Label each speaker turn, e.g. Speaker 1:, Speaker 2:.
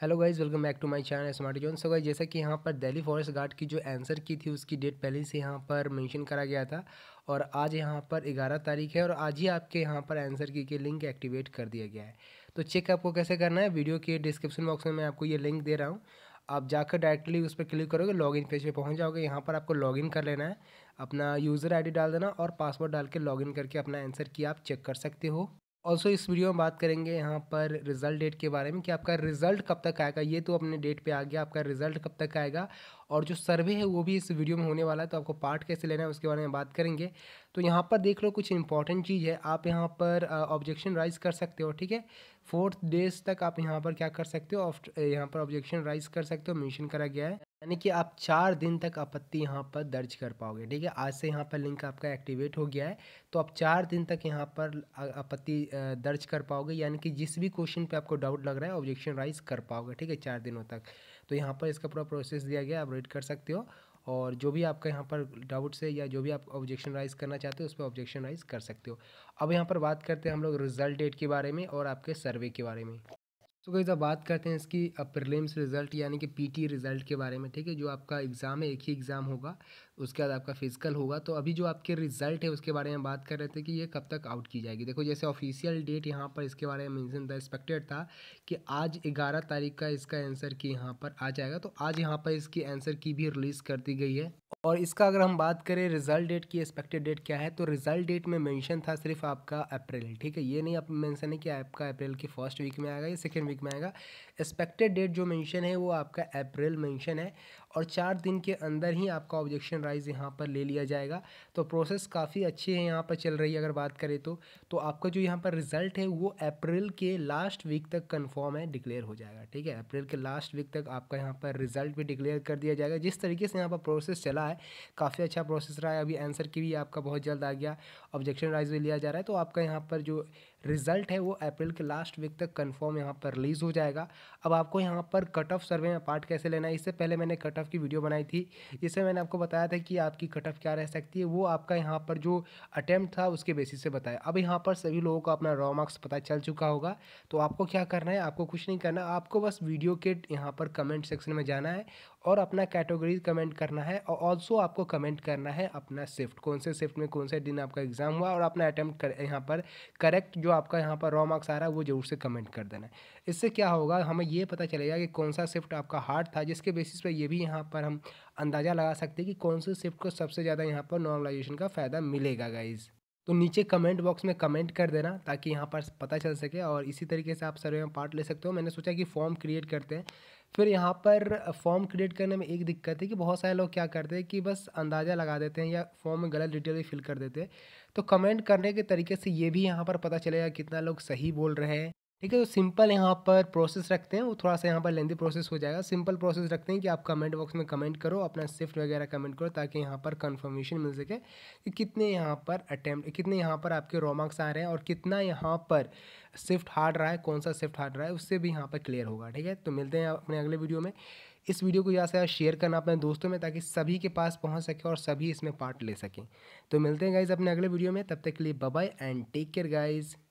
Speaker 1: hello guys welcome back to my channel smart zone so guys जैसा कि यहाँ पर दिल्ली फॉरेस्ट गार्ड की जो आंसर की थी उसकी डेट पहले से यहाँ पर मेंशन करा गया था और आज यहाँ पर 11 तारीख है और आज ही आपके यहाँ पर आंसर की के लिंक एक्टिवेट कर दिया गया है तो चेक आपको कैसे करना है वीडियो के डिस्क्रिप्शन बॉक्स में मैं आपको ये लिंक दे रहा हूँ आप जाकर डायरेक्टली उस पर क्लिक करोगे लॉगिन पेज पे पहुंच जाओगे यहाँ पर आपको लॉगिन कर लेना है अपना यूज़र आईडी डाल देना और पासवर्ड डाल के लॉगिन करके अपना आंसर की आप चेक कर सकते हो ऑल्सो इस वीडियो में बात करेंगे यहाँ पर रिजल्ट डेट के बारे में कि आपका रिजल्ट कब तक आएगा ये तो अपने डेट पे आ गया आपका रिजल्ट कब तक आएगा और जो सर्वे है वो भी इस वीडियो में होने वाला है तो आपको पार्ट कैसे लेना है उसके बारे में बात करेंगे तो यहाँ पर देख लो कुछ इंपॉर्टेंट चीज़ है आप यहाँ पर ऑब्जेक्शन राइज कर सकते हो ठीक है फोर्थ डेज तक आप यहाँ पर क्या कर सकते हो यहाँ पर ऑब्जेक्शन राइज कर सकते हो मैंशन करा गया है यानी कि आप चार दिन तक आपत्ति यहाँ पर दर्ज कर पाओगे ठीक है आज से यहाँ पर लिंक आपका एक्टिवेट हो गया है तो आप चार दिन तक यहाँ पर आपत्ति दर्ज कर पाओगे यानी कि जिस भी क्वेश्चन पे आपको डाउट लग रहा है ऑब्जेक्शन राइज कर पाओगे ठीक है चार दिनों तक तो यहाँ पर इसका पूरा प्रोसेस दिया गया आप रेड कर सकते हो और जो भी आपका यहाँ पर डाउट्स है या जो भी आप ऑब्जेक्शन राइज करना चाहते हो उस पर ऑब्जेक्शन राइज कर सकते हो अब यहाँ पर बात करते हैं हम लोग रिजल्ट डेट के बारे में और आपके सर्वे के बारे में सो तो गई अब बात करते हैं इसकी प्रिलिम्स रिजल्ट यानी कि पीटी रिजल्ट के बारे में ठीक है जो आपका एग्ज़ाम है एक ही एग्ज़ाम होगा उसके बाद आपका फिजिकल होगा तो अभी जो आपके रिजल्ट है उसके बारे में बात कर रहे थे कि ये कब तक आउट की जाएगी देखो जैसे ऑफिशियल डेट यहाँ पर इसके बारे में मैंशन द एक्सपेक्टेड था कि आज ग्यारह तारीख का इसका आंसर की यहाँ पर आ जाएगा तो आज यहाँ पर इसकी आंसर की भी रिलीज़ कर दी गई है और इसका अगर हम बात करें रिजल्ट डेट की एक्सपेक्टेड डेट क्या है तो रिजल्ट डेट में मेंशन था सिर्फ आपका अप्रैल ठीक है ये नहीं आप मेंशन है कि आपका अप्रैल की फर्स्ट वीक में आएगा या सेकेंड वीक में आएगा एक्सपेक्टेड डेट जो मेंशन है वो आपका अप्रैल मेंशन है और चार दिन के अंदर ही आपका ऑब्जेक्शन सनराइज़ यहाँ पर ले लिया जाएगा तो प्रोसेस काफ़ी अच्छी है यहाँ पर चल रही है अगर बात करें तो तो आपका जो यहाँ पर रिज़ल्ट है वो अप्रैल के लास्ट वीक तक कन्फर्म है डिक्लेयर हो जाएगा ठीक है अप्रैल के लास्ट वीक तक आपका यहाँ पर रिज़ल्ट भी डिक्लेयर कर दिया जाएगा जिस तरीके से यहाँ पर प्रोसेस चला है काफ़ी अच्छा प्रोसेस रहा है अभी आंसर की भी आपका बहुत जल्द आ गया ऑब्जेक्शन राइज भी लिया जा रहा है तो आपका यहाँ पर जो रिजल्ट है वो अप्रैल के लास्ट वीक तक कन्फर्म यहाँ पर रिलीज़ हो जाएगा अब आपको यहाँ पर कट ऑफ सर्वे में पार्ट कैसे लेना है इससे पहले मैंने कट ऑफ की वीडियो बनाई थी इससे मैंने आपको बताया था कि आपकी कट ऑफ क्या रह सकती है वो आपका यहाँ पर जो अटैम्प्ट था उसके बेसिस से बताया अब यहाँ पर सभी लोगों को अपना रॉ मार्क्स पता चल चुका होगा तो आपको क्या करना है आपको कुछ नहीं करना आपको बस वीडियो के यहाँ पर कमेंट सेक्शन में जाना है और अपना कैटेगरी कमेंट करना है और ऑल्सो आपको कमेंट करना है अपना शिफ्ट कौन से शिफ्ट में कौन से दिन आपका एग्ज़ाम हुआ और अपना अटैम्प्ट यहाँ पर करेक्ट जो आपका यहाँ पर रॉ मार्क्स आ रहा है वो जरूर से कमेंट कर देना इससे क्या होगा हमें ये पता चलेगा कि कौन सा शिफ्ट आपका हार्ड था जिसके बेसिस पर यह भी यहाँ पर हम अंदाज़ा लगा सकते हैं कि कौन से शिफ्ट को सबसे ज़्यादा यहाँ पर नॉर्मलाइजेशन का फ़ायदा मिलेगा गाइज़ तो नीचे कमेंट बॉक्स में कमेंट कर देना ताकि यहाँ पर पता चल सके और इसी तरीके से आप सर्वे में पार्ट ले सकते हो मैंने सोचा कि फॉर्म क्रिएट करते हैं फिर यहाँ पर फॉर्म क्रिएट करने में एक दिक्कत है कि बहुत सारे लोग क्या करते हैं कि बस अंदाज़ा लगा देते हैं या फॉर्म में गलत डिटेल भी फिल कर देते हैं तो कमेंट करने के तरीके से ये भी यहाँ पर पता चलेगा कितना लोग सही बोल रहे हैं ठीक है तो सिंपल यहाँ पर प्रोसेस रखते हैं वो थोड़ा सा यहाँ पर लेंदी प्रोसेस हो जाएगा सिंपल प्रोसेस रखते हैं कि आप कमेंट बॉक्स में कमेंट करो अपना शिफ्ट वगैरह कमेंट करो ताकि यहाँ पर कंफर्मेशन मिल सके कि कितने यहाँ पर अटैम्प्ट कितने यहाँ पर आपके रोमार्क्स आ रहे हैं और कितना यहाँ पर शिफ्ट हार्ड रहा है कौन सा शिफ्ट हार्ड रहा है उससे भी यहाँ पर क्लियर होगा ठीक है तो मिलते हैं अपने अगले वीडियो में इस वीडियो को ज़्यादा से ज़्यादा शेयर करना अपने दोस्तों में ताकि सभी के पास पहुँच सके और सभी इसमें पार्ट ले सकें तो मिलते हैं गाइज़ अपने अगले वीडियो में तब तक के लिए bye and take care guys